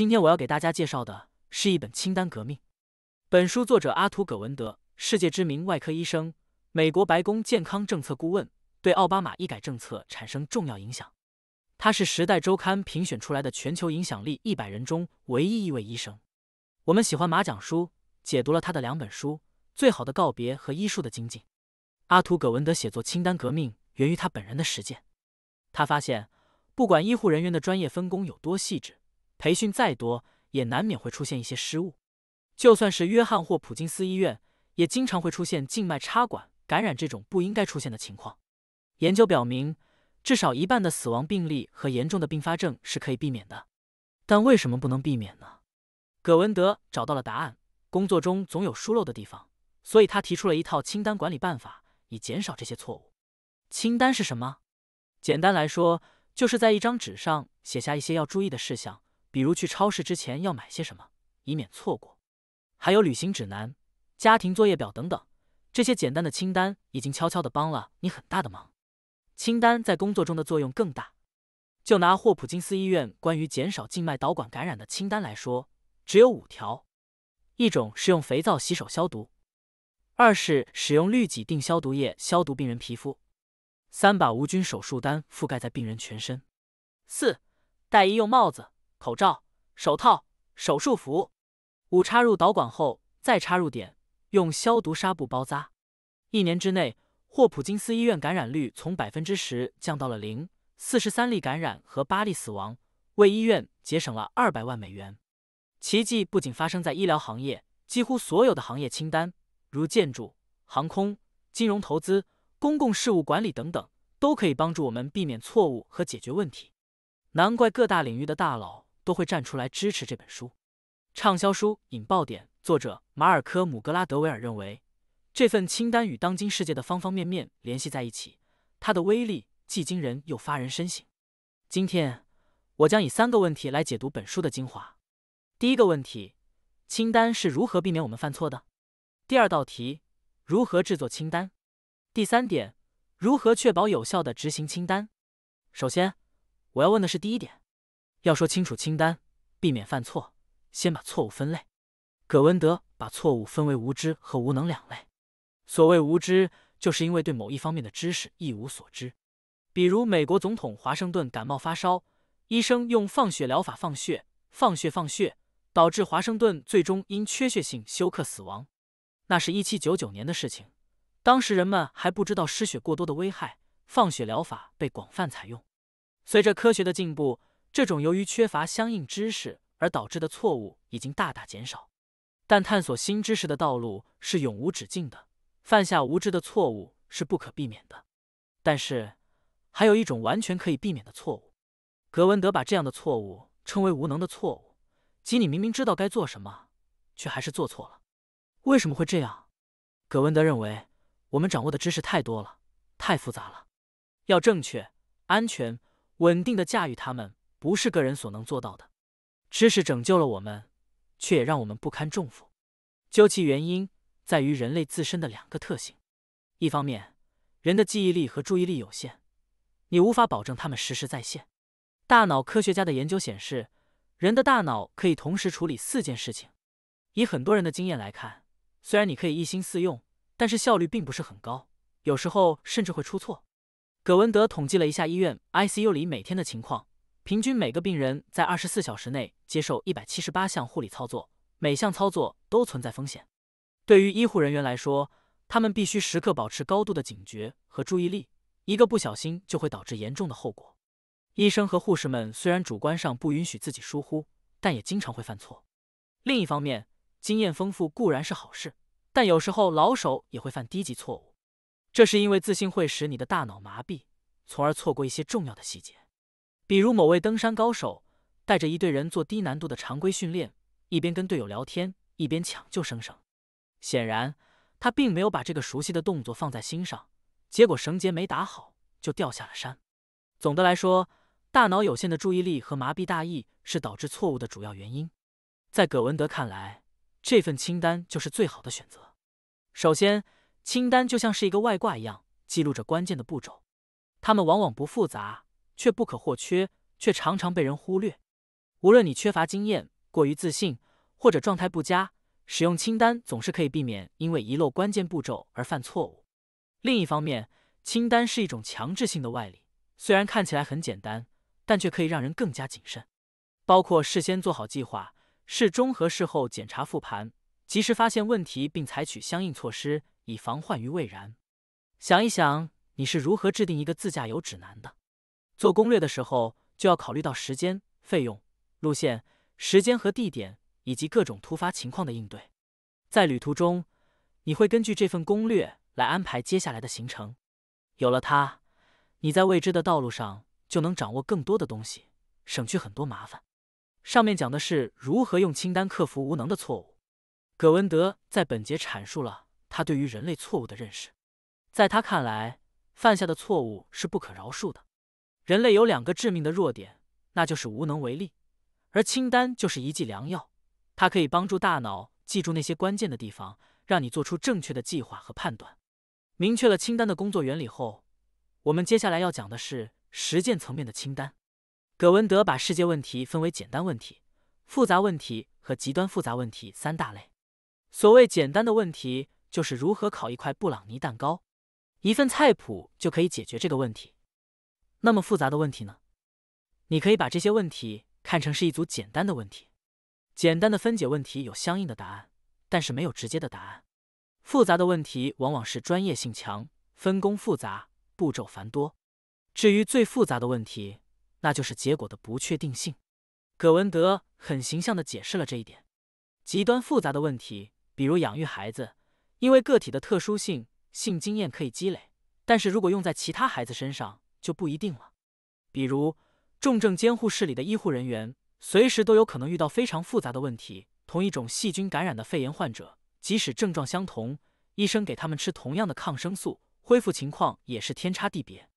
今天我要给大家介绍的是一本《清单革命》。本书作者阿图·葛文德，世界知名外科医生，美国白宫健康政策顾问，对奥巴马医改政策产生重要影响。他是《时代周刊》评选出来的全球影响力一百人中唯一一位医生。我们喜欢马讲书，解读了他的两本书，《最好的告别》和《医术的精进》。阿图·葛文德写作《清单革命》源于他本人的实践。他发现，不管医护人员的专业分工有多细致，培训再多，也难免会出现一些失误。就算是约翰霍普金斯医院，也经常会出现静脉插管感染这种不应该出现的情况。研究表明，至少一半的死亡病例和严重的并发症是可以避免的，但为什么不能避免呢？葛文德找到了答案：工作中总有疏漏的地方，所以他提出了一套清单管理办法，以减少这些错误。清单是什么？简单来说，就是在一张纸上写下一些要注意的事项。比如去超市之前要买些什么，以免错过；还有旅行指南、家庭作业表等等，这些简单的清单已经悄悄的帮了你很大的忙。清单在工作中的作用更大。就拿霍普金斯医院关于减少静脉导管感染的清单来说，只有五条：一种是用肥皂洗手消毒；二是使用氯己定消毒液消毒病人皮肤；三把无菌手术单覆盖在病人全身；四戴医用帽子。口罩、手套、手术服。五插入导管后再插入点，用消毒纱布包扎。一年之内，霍普金斯医院感染率从百分之十降到了零，四十三例感染和八例死亡，为医院节省了二百万美元。奇迹不仅发生在医疗行业，几乎所有的行业清单，如建筑、航空、金融投资、公共事务管理等等，都可以帮助我们避免错误和解决问题。难怪各大领域的大佬。都会站出来支持这本书。畅销书引爆点作者马尔科姆·格拉德维尔认为，这份清单与当今世界的方方面面联系在一起，它的威力既惊人又发人深省。今天，我将以三个问题来解读本书的精华。第一个问题：清单是如何避免我们犯错的？第二道题：如何制作清单？第三点：如何确保有效的执行清单？首先，我要问的是第一点。要说清楚清单，避免犯错，先把错误分类。葛文德把错误分为无知和无能两类。所谓无知，就是因为对某一方面的知识一无所知。比如美国总统华盛顿感冒发烧，医生用放血疗法放血，放血，放血，导致华盛顿最终因缺血性休克死亡。那是一七九九年的事情，当时人们还不知道失血过多的危害，放血疗法被广泛采用。随着科学的进步。这种由于缺乏相应知识而导致的错误已经大大减少，但探索新知识的道路是永无止境的，犯下无知的错误是不可避免的。但是，还有一种完全可以避免的错误，格文德把这样的错误称为无能的错误，即你明明知道该做什么，却还是做错了。为什么会这样？格文德认为，我们掌握的知识太多了，太复杂了，要正确、安全、稳定的驾驭它们。不是个人所能做到的，知识拯救了我们，却也让我们不堪重负。究其原因，在于人类自身的两个特性：一方面，人的记忆力和注意力有限，你无法保证他们实时在线。大脑科学家的研究显示，人的大脑可以同时处理四件事情。以很多人的经验来看，虽然你可以一心四用，但是效率并不是很高，有时候甚至会出错。葛文德统计了一下医院 ICU 里每天的情况。平均每个病人在二十四小时内接受一百七十八项护理操作，每项操作都存在风险。对于医护人员来说，他们必须时刻保持高度的警觉和注意力，一个不小心就会导致严重的后果。医生和护士们虽然主观上不允许自己疏忽，但也经常会犯错。另一方面，经验丰富固然是好事，但有时候老手也会犯低级错误，这是因为自信会使你的大脑麻痹，从而错过一些重要的细节。比如某位登山高手带着一队人做低难度的常规训练，一边跟队友聊天，一边抢救生绳。显然，他并没有把这个熟悉的动作放在心上，结果绳结没打好就掉下了山。总的来说，大脑有限的注意力和麻痹大意是导致错误的主要原因。在葛文德看来，这份清单就是最好的选择。首先，清单就像是一个外挂一样，记录着关键的步骤，它们往往不复杂。却不可或缺，却常常被人忽略。无论你缺乏经验、过于自信，或者状态不佳，使用清单总是可以避免因为遗漏关键步骤而犯错误。另一方面，清单是一种强制性的外力，虽然看起来很简单，但却可以让人更加谨慎，包括事先做好计划、事中和事后检查复盘，及时发现问题并采取相应措施，以防患于未然。想一想，你是如何制定一个自驾游指南的？做攻略的时候，就要考虑到时间、费用、路线、时间和地点，以及各种突发情况的应对。在旅途中，你会根据这份攻略来安排接下来的行程。有了它，你在未知的道路上就能掌握更多的东西，省去很多麻烦。上面讲的是如何用清单克服无能的错误。葛文德在本节阐述了他对于人类错误的认识。在他看来，犯下的错误是不可饶恕的。人类有两个致命的弱点，那就是无能为力，而清单就是一剂良药，它可以帮助大脑记住那些关键的地方，让你做出正确的计划和判断。明确了清单的工作原理后，我们接下来要讲的是实践层面的清单。葛文德把世界问题分为简单问题、复杂问题和极端复杂问题三大类。所谓简单的问题，就是如何烤一块布朗尼蛋糕，一份菜谱就可以解决这个问题。那么复杂的问题呢？你可以把这些问题看成是一组简单的问题，简单的分解问题有相应的答案，但是没有直接的答案。复杂的问题往往是专业性强、分工复杂、步骤繁多。至于最复杂的问题，那就是结果的不确定性。葛文德很形象的解释了这一点。极端复杂的问题，比如养育孩子，因为个体的特殊性、性经验可以积累，但是如果用在其他孩子身上。就不一定了，比如重症监护室里的医护人员，随时都有可能遇到非常复杂的问题。同一种细菌感染的肺炎患者，即使症状相同，医生给他们吃同样的抗生素，恢复情况也是天差地别。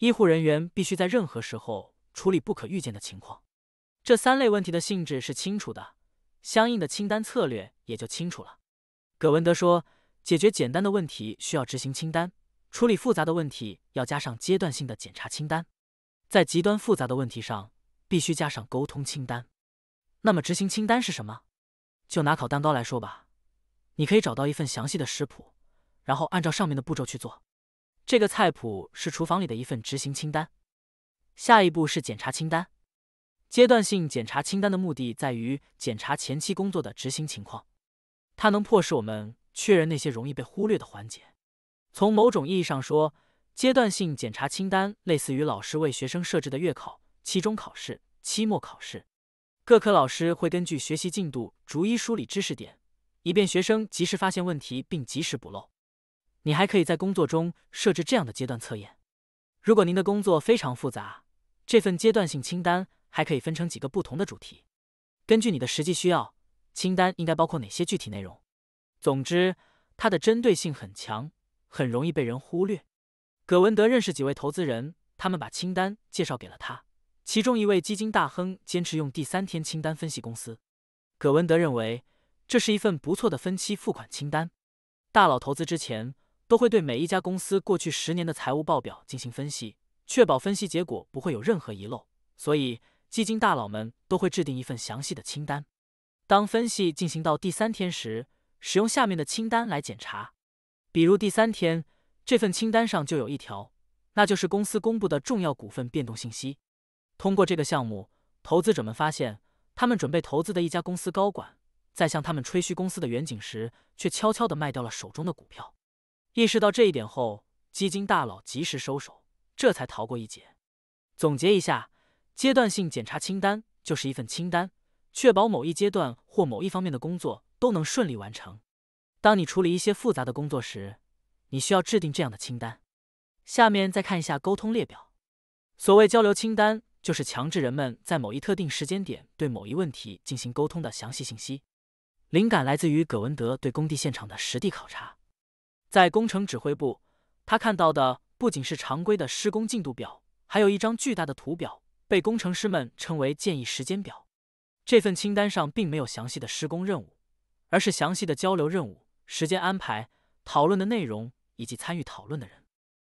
医护人员必须在任何时候处理不可预见的情况。这三类问题的性质是清楚的，相应的清单策略也就清楚了。葛文德说，解决简单的问题需要执行清单。处理复杂的问题要加上阶段性的检查清单，在极端复杂的问题上必须加上沟通清单。那么执行清单是什么？就拿烤蛋糕来说吧，你可以找到一份详细的食谱，然后按照上面的步骤去做。这个菜谱是厨房里的一份执行清单。下一步是检查清单。阶段性检查清单的目的在于检查前期工作的执行情况，它能迫使我们确认那些容易被忽略的环节。从某种意义上说，阶段性检查清单类似于老师为学生设置的月考、期中考试、期末考试。各科老师会根据学习进度逐一梳理知识点，以便学生及时发现问题并及时补漏。你还可以在工作中设置这样的阶段测验。如果您的工作非常复杂，这份阶段性清单还可以分成几个不同的主题，根据你的实际需要，清单应该包括哪些具体内容？总之，它的针对性很强。很容易被人忽略。葛文德认识几位投资人，他们把清单介绍给了他。其中一位基金大亨坚持用第三天清单分析公司。葛文德认为，这是一份不错的分期付款清单。大佬投资之前，都会对每一家公司过去十年的财务报表进行分析，确保分析结果不会有任何遗漏。所以，基金大佬们都会制定一份详细的清单。当分析进行到第三天时，使用下面的清单来检查。比如第三天，这份清单上就有一条，那就是公司公布的重要股份变动信息。通过这个项目，投资者们发现，他们准备投资的一家公司高管在向他们吹嘘公司的远景时，却悄悄地卖掉了手中的股票。意识到这一点后，基金大佬及时收手，这才逃过一劫。总结一下，阶段性检查清单就是一份清单，确保某一阶段或某一方面的工作都能顺利完成。当你处理一些复杂的工作时，你需要制定这样的清单。下面再看一下沟通列表。所谓交流清单，就是强制人们在某一特定时间点对某一问题进行沟通的详细信息。灵感来自于葛文德对工地现场的实地考察。在工程指挥部，他看到的不仅是常规的施工进度表，还有一张巨大的图表，被工程师们称为“建议时间表”。这份清单上并没有详细的施工任务，而是详细的交流任务。时间安排、讨论的内容以及参与讨论的人，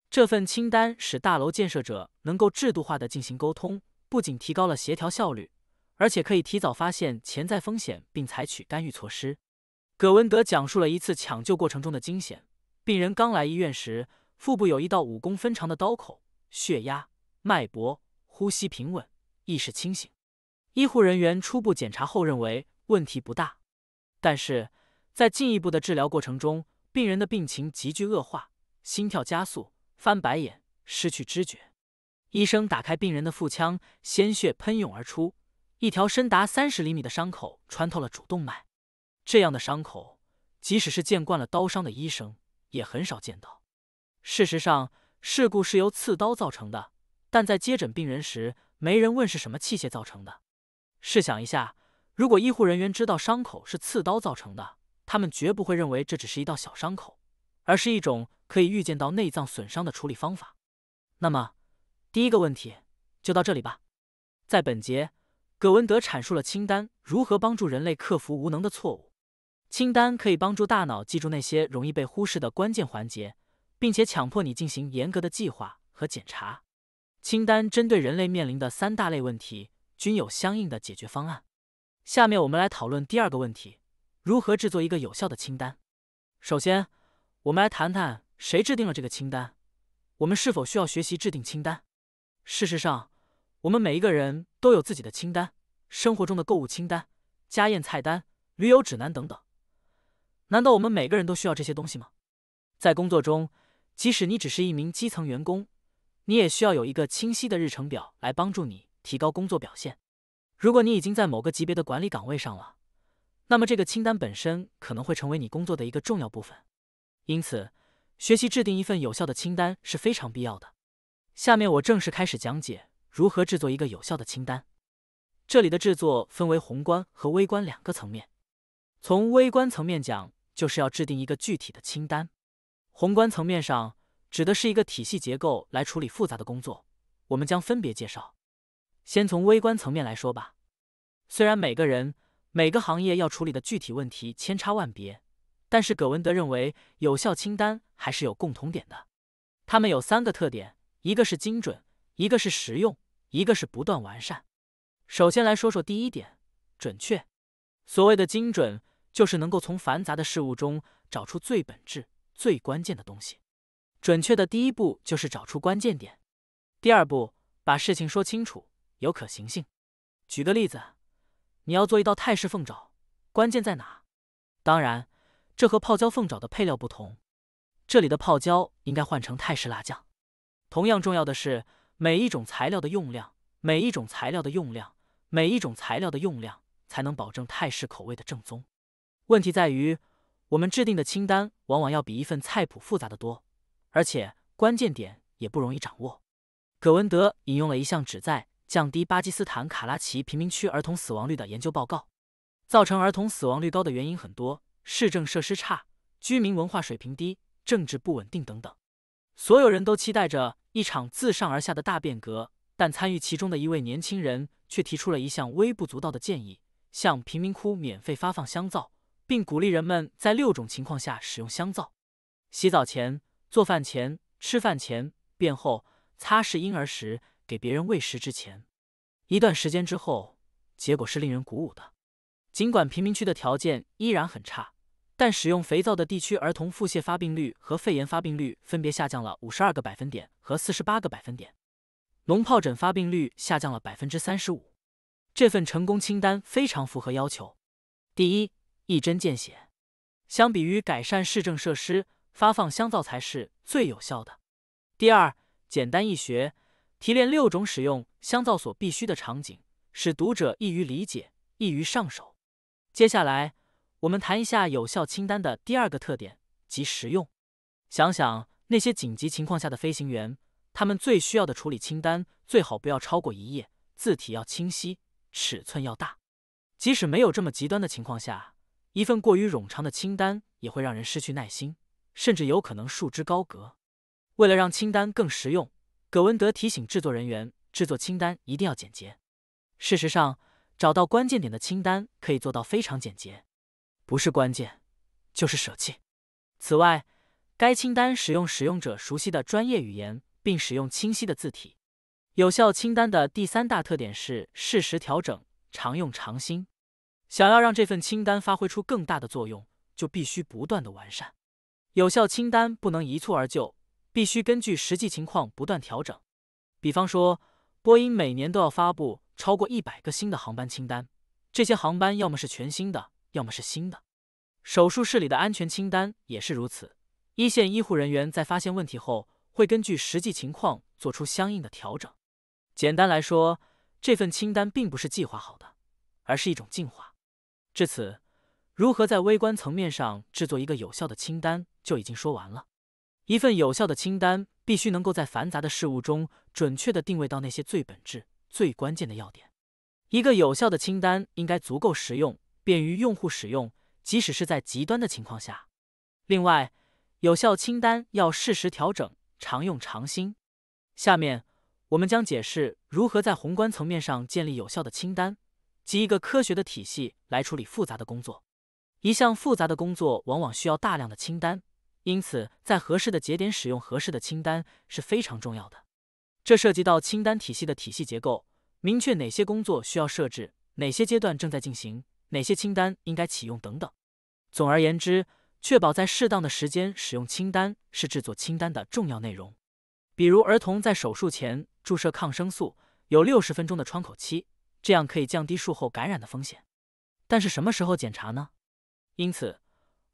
这份清单使大楼建设者能够制度化的进行沟通，不仅提高了协调效率，而且可以提早发现潜在风险并采取干预措施。葛文德讲述了一次抢救过程中的惊险：病人刚来医院时，腹部有一道五公分长的刀口，血压、脉搏、呼吸平稳，意识清醒。医护人员初步检查后认为问题不大，但是。在进一步的治疗过程中，病人的病情急剧恶化，心跳加速，翻白眼，失去知觉。医生打开病人的腹腔，鲜血喷涌而出，一条深达三十厘米的伤口穿透了主动脉。这样的伤口，即使是见惯了刀伤的医生也很少见到。事实上，事故是由刺刀造成的，但在接诊病人时，没人问是什么器械造成的。试想一下，如果医护人员知道伤口是刺刀造成的，他们绝不会认为这只是一道小伤口，而是一种可以预见到内脏损伤的处理方法。那么，第一个问题就到这里吧。在本节，葛文德阐述了清单如何帮助人类克服无能的错误。清单可以帮助大脑记住那些容易被忽视的关键环节，并且强迫你进行严格的计划和检查。清单针对人类面临的三大类问题均有相应的解决方案。下面我们来讨论第二个问题。如何制作一个有效的清单？首先，我们来谈谈谁制定了这个清单。我们是否需要学习制定清单？事实上，我们每一个人都有自己的清单，生活中的购物清单、家宴菜单、旅游指南等等。难道我们每个人都需要这些东西吗？在工作中，即使你只是一名基层员工，你也需要有一个清晰的日程表来帮助你提高工作表现。如果你已经在某个级别的管理岗位上了。那么，这个清单本身可能会成为你工作的一个重要部分，因此，学习制定一份有效的清单是非常必要的。下面我正式开始讲解如何制作一个有效的清单。这里的制作分为宏观和微观两个层面。从微观层面讲，就是要制定一个具体的清单；宏观层面上指的是一个体系结构来处理复杂的工作。我们将分别介绍。先从微观层面来说吧。虽然每个人。每个行业要处理的具体问题千差万别，但是葛文德认为有效清单还是有共同点的。它们有三个特点：一个是精准，一个是实用，一个是不断完善。首先来说说第一点，准确。所谓的精准，就是能够从繁杂的事物中找出最本质、最关键的东西。准确的第一步就是找出关键点，第二步把事情说清楚，有可行性。举个例子。你要做一道泰式凤爪，关键在哪？当然，这和泡椒凤爪的配料不同，这里的泡椒应该换成泰式辣酱。同样重要的是，每一种材料的用量，每一种材料的用量，每一种材料的用量，才能保证泰式口味的正宗。问题在于，我们制定的清单往往要比一份菜谱复杂的多，而且关键点也不容易掌握。葛文德引用了一项旨在降低巴基斯坦卡拉奇贫民区儿童死亡率的研究报告，造成儿童死亡率高的原因很多，市政设施差、居民文化水平低、政治不稳定等等。所有人都期待着一场自上而下的大变革，但参与其中的一位年轻人却提出了一项微不足道的建议：向贫民窟免费发放香皂，并鼓励人们在六种情况下使用香皂——洗澡前、做饭前、吃饭前、便后、擦拭婴儿时。给别人喂食之前，一段时间之后，结果是令人鼓舞的。尽管贫民区的条件依然很差，但使用肥皂的地区儿童腹泻发病率和肺炎发病率分别下降了五十二个百分点和四十八个百分点，脓疱疹发病率下降了百分之三十五。这份成功清单非常符合要求：第一，一针见血，相比于改善市政设施，发放香皂才是最有效的；第二，简单易学。提炼六种使用香皂所必须的场景，使读者易于理解、易于上手。接下来，我们谈一下有效清单的第二个特点及实用。想想那些紧急情况下的飞行员，他们最需要的处理清单最好不要超过一页，字体要清晰，尺寸要大。即使没有这么极端的情况下，一份过于冗长的清单也会让人失去耐心，甚至有可能束之高阁。为了让清单更实用。葛文德提醒制作人员，制作清单一定要简洁。事实上，找到关键点的清单可以做到非常简洁。不是关键，就是舍弃。此外，该清单使用使用者熟悉的专业语言，并使用清晰的字体。有效清单的第三大特点是适时调整，常用常新。想要让这份清单发挥出更大的作用，就必须不断的完善。有效清单不能一蹴而就。必须根据实际情况不断调整。比方说，波音每年都要发布超过一百个新的航班清单，这些航班要么是全新的，要么是新的。手术室里的安全清单也是如此。一线医护人员在发现问题后，会根据实际情况做出相应的调整。简单来说，这份清单并不是计划好的，而是一种进化。至此，如何在微观层面上制作一个有效的清单就已经说完了。一份有效的清单必须能够在繁杂的事物中准确地定位到那些最本质、最关键的要点。一个有效的清单应该足够实用，便于用户使用，即使是在极端的情况下。另外，有效清单要适时调整，常用常新。下面，我们将解释如何在宏观层面上建立有效的清单及一个科学的体系来处理复杂的工作。一项复杂的工作往往需要大量的清单。因此，在合适的节点使用合适的清单是非常重要的。这涉及到清单体系的体系结构，明确哪些工作需要设置，哪些阶段正在进行，哪些清单应该启用等等。总而言之，确保在适当的时间使用清单是制作清单的重要内容。比如，儿童在手术前注射抗生素有六十分钟的窗口期，这样可以降低术后感染的风险。但是，什么时候检查呢？因此。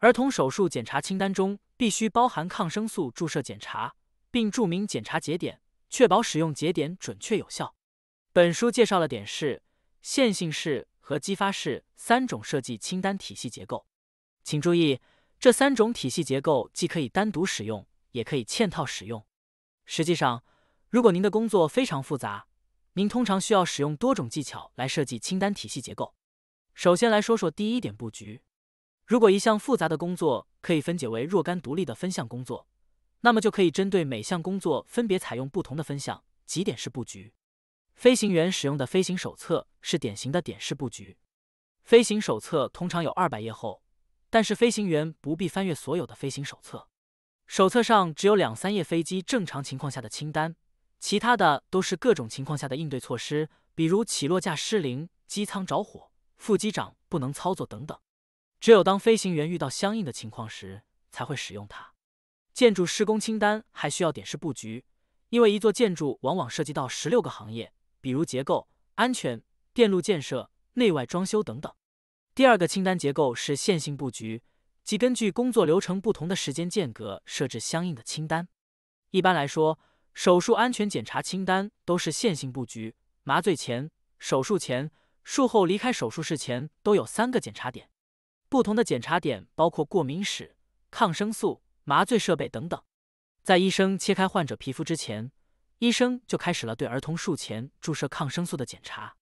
儿童手术检查清单中必须包含抗生素注射检查，并注明检查节点，确保使用节点准确有效。本书介绍了点式、线性式和激发式三种设计清单体系结构。请注意，这三种体系结构既可以单独使用，也可以嵌套使用。实际上，如果您的工作非常复杂，您通常需要使用多种技巧来设计清单体系结构。首先来说说第一点布局。如果一项复杂的工作可以分解为若干独立的分项工作，那么就可以针对每项工作分别采用不同的分项几点式布局。飞行员使用的飞行手册是典型的点式布局。飞行手册通常有二百页厚，但是飞行员不必翻阅所有的飞行手册。手册上只有两三页飞机正常情况下的清单，其他的都是各种情况下的应对措施，比如起落架失灵、机舱着火、副机长不能操作等等。只有当飞行员遇到相应的情况时，才会使用它。建筑施工清单还需要点式布局，因为一座建筑往往涉及到十六个行业，比如结构、安全、电路建设、内外装修等等。第二个清单结构是线性布局，即根据工作流程不同的时间间隔设置相应的清单。一般来说，手术安全检查清单都是线性布局，麻醉前、手术前、术后离开手术室前都有三个检查点。不同的检查点包括过敏史、抗生素、麻醉设备等等。在医生切开患者皮肤之前，医生就开始了对儿童术前注射抗生素的检查。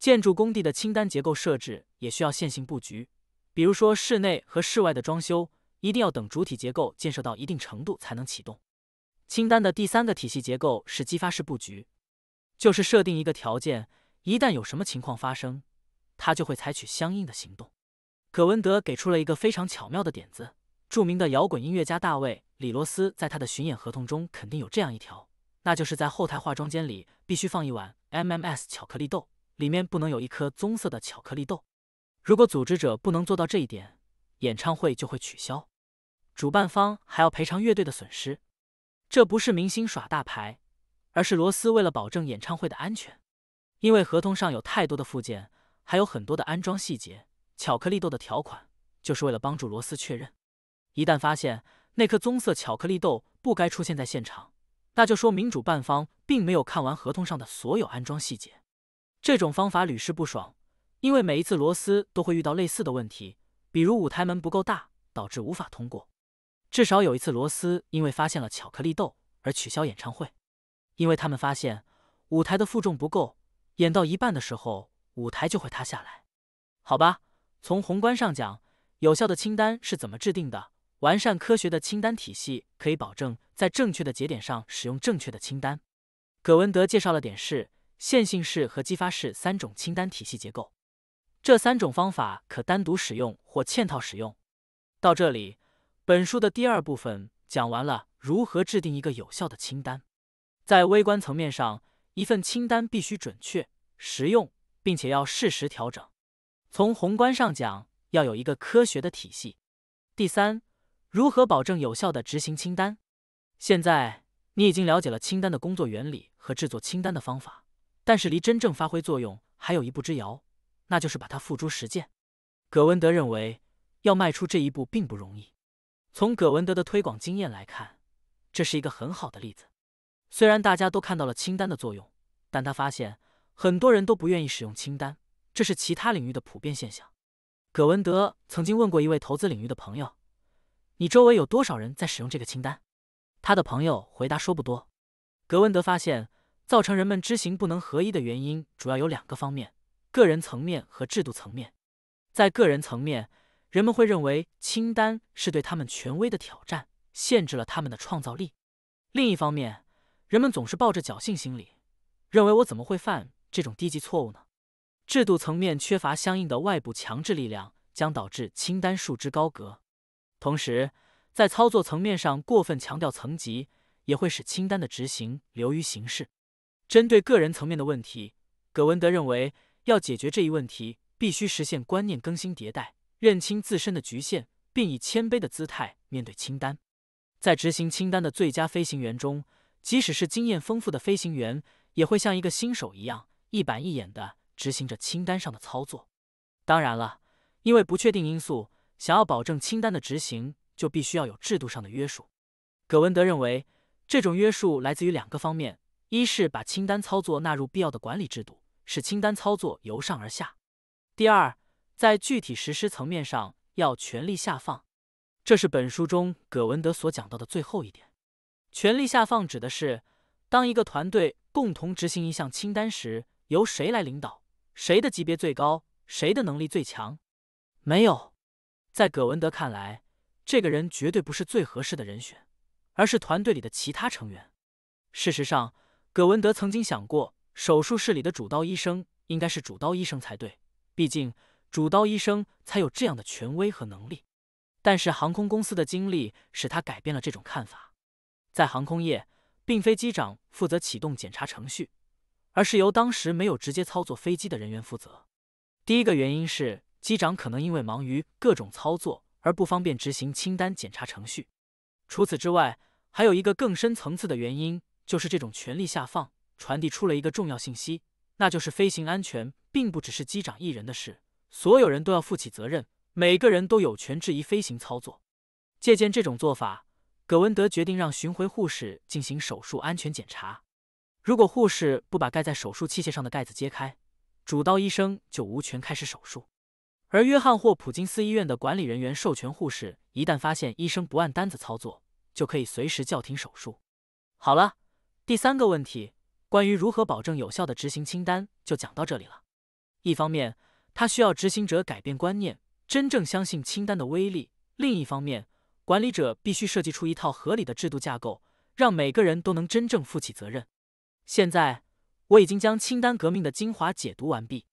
建筑工地的清单结构设置也需要线性布局，比如说室内和室外的装修，一定要等主体结构建设到一定程度才能启动。清单的第三个体系结构是激发式布局，就是设定一个条件，一旦有什么情况发生，它就会采取相应的行动。葛文德给出了一个非常巧妙的点子。著名的摇滚音乐家大卫李罗斯在他的巡演合同中肯定有这样一条，那就是在后台化妆间里必须放一碗 MMS 巧克力豆，里面不能有一颗棕色的巧克力豆。如果组织者不能做到这一点，演唱会就会取消，主办方还要赔偿乐队的损失。这不是明星耍大牌，而是罗斯为了保证演唱会的安全，因为合同上有太多的附件，还有很多的安装细节。巧克力豆的条款就是为了帮助罗斯确认，一旦发现那颗棕色巧克力豆不该出现在现场，那就说明主办方并没有看完合同上的所有安装细节。这种方法屡试不爽，因为每一次罗斯都会遇到类似的问题，比如舞台门不够大，导致无法通过。至少有一次，罗斯因为发现了巧克力豆而取消演唱会，因为他们发现舞台的负重不够，演到一半的时候舞台就会塌下来。好吧。从宏观上讲，有效的清单是怎么制定的？完善科学的清单体系，可以保证在正确的节点上使用正确的清单。葛文德介绍了点式、线性式和激发式三种清单体系结构，这三种方法可单独使用或嵌套使用。到这里，本书的第二部分讲完了如何制定一个有效的清单。在微观层面上，一份清单必须准确、实用，并且要适时调整。从宏观上讲，要有一个科学的体系。第三，如何保证有效的执行清单？现在你已经了解了清单的工作原理和制作清单的方法，但是离真正发挥作用还有一步之遥，那就是把它付诸实践。葛文德认为，要迈出这一步并不容易。从葛文德的推广经验来看，这是一个很好的例子。虽然大家都看到了清单的作用，但他发现很多人都不愿意使用清单。这是其他领域的普遍现象。葛文德曾经问过一位投资领域的朋友：“你周围有多少人在使用这个清单？”他的朋友回答说：“不多。”葛文德发现，造成人们知行不能合一的原因主要有两个方面：个人层面和制度层面。在个人层面，人们会认为清单是对他们权威的挑战，限制了他们的创造力。另一方面，人们总是抱着侥幸心理，认为“我怎么会犯这种低级错误呢？”制度层面缺乏相应的外部强制力量，将导致清单束之高阁；同时，在操作层面上过分强调层级，也会使清单的执行流于形式。针对个人层面的问题，葛文德认为，要解决这一问题，必须实现观念更新迭代，认清自身的局限，并以谦卑的姿态面对清单。在执行清单的最佳飞行员中，即使是经验丰富的飞行员，也会像一个新手一样，一板一眼的。执行着清单上的操作，当然了，因为不确定因素，想要保证清单的执行，就必须要有制度上的约束。葛文德认为，这种约束来自于两个方面：一是把清单操作纳入必要的管理制度，使清单操作由上而下；第二，在具体实施层面上要权力下放。这是本书中葛文德所讲到的最后一点。权力下放指的是，当一个团队共同执行一项清单时，由谁来领导？谁的级别最高？谁的能力最强？没有，在葛文德看来，这个人绝对不是最合适的人选，而是团队里的其他成员。事实上，葛文德曾经想过，手术室里的主刀医生应该是主刀医生才对，毕竟主刀医生才有这样的权威和能力。但是航空公司的经历使他改变了这种看法，在航空业，并非机长负责启动检查程序。而是由当时没有直接操作飞机的人员负责。第一个原因是机长可能因为忙于各种操作而不方便执行清单检查程序。除此之外，还有一个更深层次的原因，就是这种权力下放传递出了一个重要信息，那就是飞行安全并不只是机长一人的事，所有人都要负起责任，每个人都有权质疑飞行操作。借鉴这种做法，葛文德决定让巡回护士进行手术安全检查。如果护士不把盖在手术器械上的盖子揭开，主刀医生就无权开始手术。而约翰霍普金斯医院的管理人员授权护士，一旦发现医生不按单子操作，就可以随时叫停手术。好了，第三个问题关于如何保证有效的执行清单，就讲到这里了。一方面，他需要执行者改变观念，真正相信清单的威力；另一方面，管理者必须设计出一套合理的制度架构，让每个人都能真正负起责任。现在我已经将清单革命的精华解读完毕。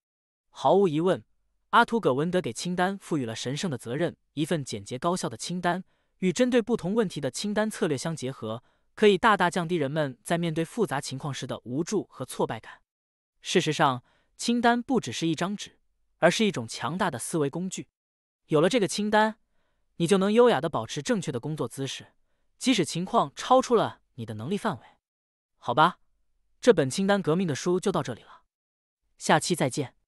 毫无疑问，阿图葛文德给清单赋予了神圣的责任。一份简洁高效的清单，与针对不同问题的清单策略相结合，可以大大降低人们在面对复杂情况时的无助和挫败感。事实上，清单不只是一张纸，而是一种强大的思维工具。有了这个清单，你就能优雅的保持正确的工作姿势，即使情况超出了你的能力范围。好吧。这本清单革命的书就到这里了，下期再见。